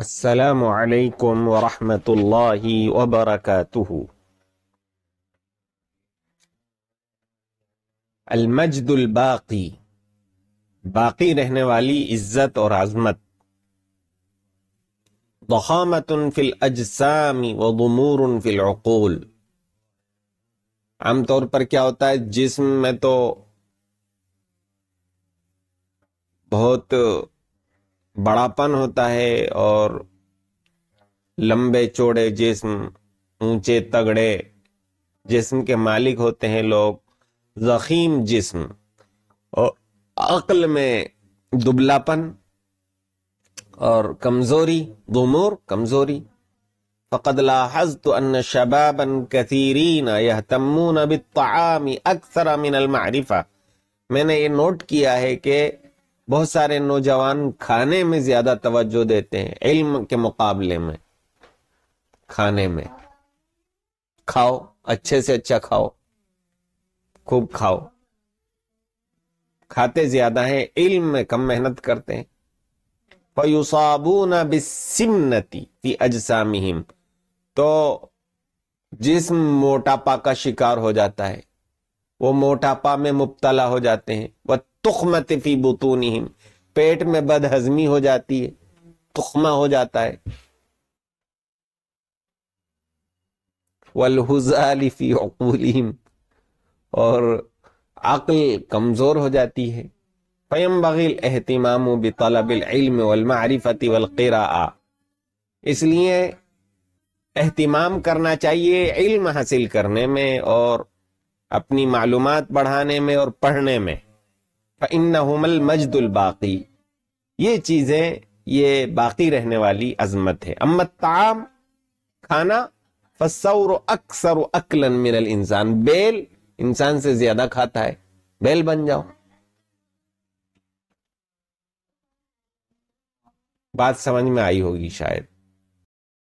السلام عليكم ورحمة الله وبركاته المجد الباقي باقی رہنے والی عزت اور عظمت ضخامة في الاجسام وضمور في العقول عام طور پر کیا ہوتا ہے جسم میں تو بہت बड़ापन होता है और लंबे चौड़े जिस्म ऊंचे तगड़े जिस्म के मालिक होते हैं लोग जखीम जिस्म और अक्ल में दुबलापन और कमजोरी गुमूर कमजोरी फ़कद अन शबाबन कसीरीन यहतमून बित्ताम अक्सर मिनल मारिफ़ा मैंने ये नोट किया है कि बहुत सारे नौजवान खाने में ज्यादा तवज्जो देते हैं इल्म के मुकाबले में खाने में खाओ अच्छे से अच्छा खाओ खूब खाओ खाते ज्यादा हैं इल्म में कम मेहनत करते हैं फयुसाबूना बिस्सिमनती फी तो जिसम मोटापा का शिकार हो जाता है वो मोटापा में मुबतला हो जाते हैं वह तुखमत फी बुतूनिहिम पेट में बदहजमी हो जाती है तुखमा हो जाता है वलहुजालिफी अकूलिम और अक्ल कमजोर हो जाती है फयम बगील एहतमाम बिलमारिफती वलकरा इसलिए एहतमाम करना चाहिए इल्म हासिल करने में और अपनी मालूमात बढ़ाने में और पढ़ने में फ़िन हमल मजदुल बाकी ये चीज़ें ये बाकी रहने वाली अजमत है अम्मत ताम खाना फसौर अक्सर अकलन मिनल इंसान बेल इंसान से ज्यादा खाता है बेल बन जाओ बात समझ में आई होगी शायद